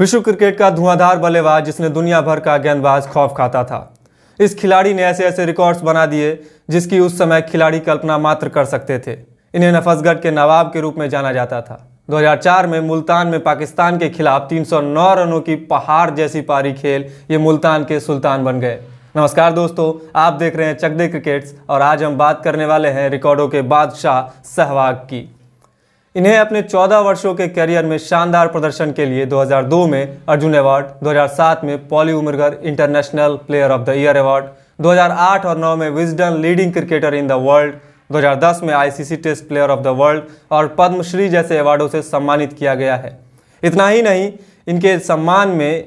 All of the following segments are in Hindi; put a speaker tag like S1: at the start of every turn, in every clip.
S1: विश्व क्रिकेट का धुआंधार बल्लेबाज जिसने दुनिया भर का गेंदबाज खौफ खाता था इस खिलाड़ी ने ऐसे ऐसे रिकॉर्ड्स बना दिए जिसकी उस समय खिलाड़ी कल्पना मात्र कर सकते थे इन्हें नफसगढ़ के नवाब के रूप में जाना जाता था 2004 में मुल्तान में पाकिस्तान के खिलाफ 309 रनों की पहाड़ जैसी पारी खेल ये मुल्तान के सुल्तान बन गए नमस्कार दोस्तों आप देख रहे हैं चकदे क्रिकेट्स और आज हम बात करने वाले हैं रिकॉर्डों के बादशाह सहवाग की इन्हें अपने 14 वर्षों के करियर में शानदार प्रदर्शन के लिए 2002 में अर्जुन अवार्ड 2007 में Polly Umrigar international player of the year award 2008 और 9 में Wisden leading cricketer in the world 2010 में ICC test player of the world और पद्मश्री जैसे अवार्डों से सम्मानित किया गया है इतना ही नहीं इनके सम्मान में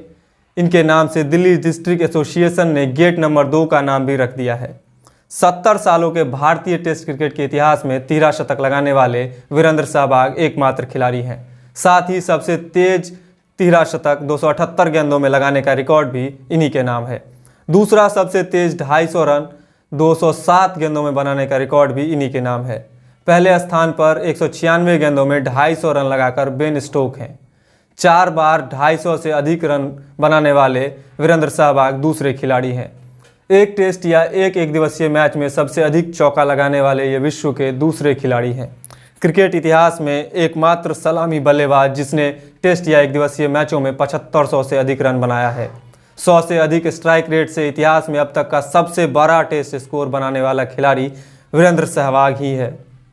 S1: इनके नाम से दिल्ली डिस्ट्रिक्ट एसोसिएशन ने गेट नंबर दो का नाम भी रख दिया है सत्तर सालों के भारतीय टेस्ट क्रिकेट के इतिहास में तीरा शतक लगाने वाले वीरेंद्र सहवाग एकमात्र खिलाड़ी हैं साथ ही सबसे तेज तिहरा शतक 278 गेंदों में लगाने का रिकॉर्ड भी इन्हीं के नाम है दूसरा सबसे तेज 250 रन 207 गेंदों में बनाने का रिकॉर्ड भी इन्हीं के नाम है पहले स्थान पर एक गेंदों में ढाई रन लगाकर बेन स्टोक हैं चार बार ढाई से अधिक रन बनाने वाले वीरेंद्र सहवाग दूसरे खिलाड़ी हैं एक टेस्ट या एक एक दिवसीय मैच में सबसे अधिक चौका लगाने वाले ये विश्व के दूसरे खिलाड़ी हैं क्रिकेट इतिहास में एकमात्र सलामी बल्लेबाज जिसने टेस्ट या एक दिवसीय मैचों में पचहत्तर सौ से अधिक रन बनाया है सौ से अधिक स्ट्राइक रेट से इतिहास में अब तक का सबसे बड़ा टेस्ट स्कोर बनाने वाला खिलाड़ी वीरेंद्र सहवाग ही है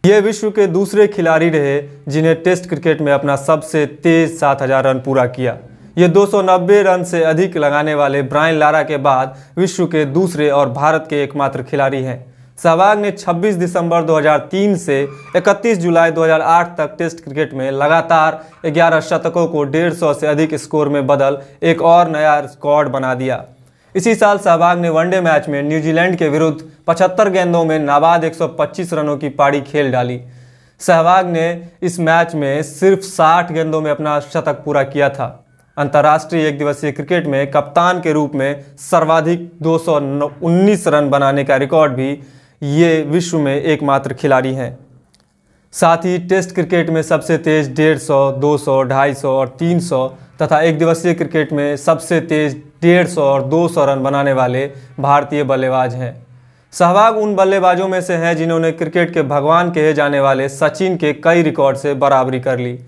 S1: ये विश्व के दूसरे खिलाड़ी रहे जिन्हें टेस्ट क्रिकेट में अपना सबसे तेज सात हजार रन पूरा किया ये 290 रन से अधिक लगाने वाले ब्रायन लारा के बाद विश्व के दूसरे और भारत के एकमात्र खिलाड़ी हैं सहवाग ने 26 दिसंबर 2003 से 31 जुलाई 2008 तक टेस्ट क्रिकेट में लगातार 11 शतकों को 150 से अधिक स्कोर में बदल एक और नया रिकॉर्ड बना दिया इसी साल सहवाग ने वनडे मैच में न्यूजीलैंड के विरुद्ध 75 गेंदों में नाबाद 125 रनों की पारी खेल डाली सहवाग ने इस मैच में सिर्फ 60 गेंदों में अपना शतक पूरा किया था अंतर्राष्ट्रीय एक दिवसीय क्रिकेट में कप्तान के रूप में सर्वाधिक 219 रन बनाने का रिकॉर्ड भी ये विश्व में एकमात्र खिलाड़ी हैं साथ ही टेस्ट क्रिकेट में सबसे तेज़ डेढ़ सौ दो सौ ढाई सौ और तीन सौ तथा एक दिवसीय क्रिकेट में सबसे तेज़ डेढ़ सौ और दो सौ रन बनाने वाले भारतीय बल्लेबाज हैं सहवाग उन बल्लेबाजों में से हैं जिन्होंने क्रिकेट के भगवान कहे जाने वाले सचिन के कई रिकॉर्ड से बराबरी कर ली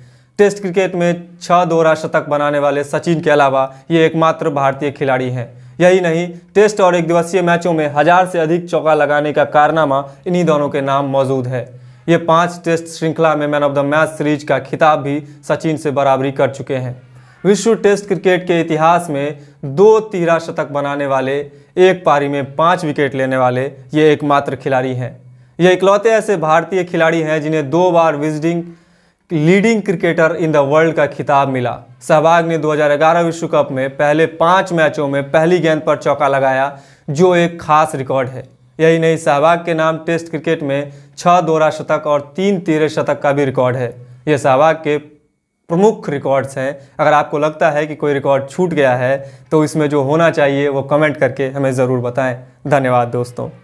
S1: टेस्ट क्रिकेट में छः दोहरा शतक बनाने वाले सचिन के अलावा ये एकमात्र भारतीय खिलाड़ी हैं यही नहीं टेस्ट और एक दिवसीय मैचों में हज़ार से अधिक चौका लगाने का कारनामा इन्हीं दोनों के नाम मौजूद है ये पांच टेस्ट श्रृंखला में man of the match series का खिताब भी सचिन से बराबरी कर चुके हैं विश्व टेस्ट क्रिकेट के इतिहास में दो तिहरा शतक बनाने वाले एक पारी में पाँच विकेट लेने वाले ये एकमात्र खिलाड़ी हैं ये इकलौते ऐसे भारतीय खिलाड़ी हैं जिन्हें दो बार Wisden leading cricketer in the world का खिताब मिला सहवाग ने 2011 विश्व कप में पहले पाँच मैचों में पहली गेंद पर चौका लगाया जो एक खास रिकॉर्ड है यही नहीं सहवाग के नाम टेस्ट क्रिकेट में छः दोहरा शतक और तीन तेरह शतक का भी रिकॉर्ड है यह सहवाग के प्रमुख रिकॉर्ड्स हैं अगर आपको लगता है कि कोई रिकॉर्ड छूट गया है तो इसमें जो होना चाहिए वो कमेंट करके हमें ज़रूर बताएं धन्यवाद दोस्तों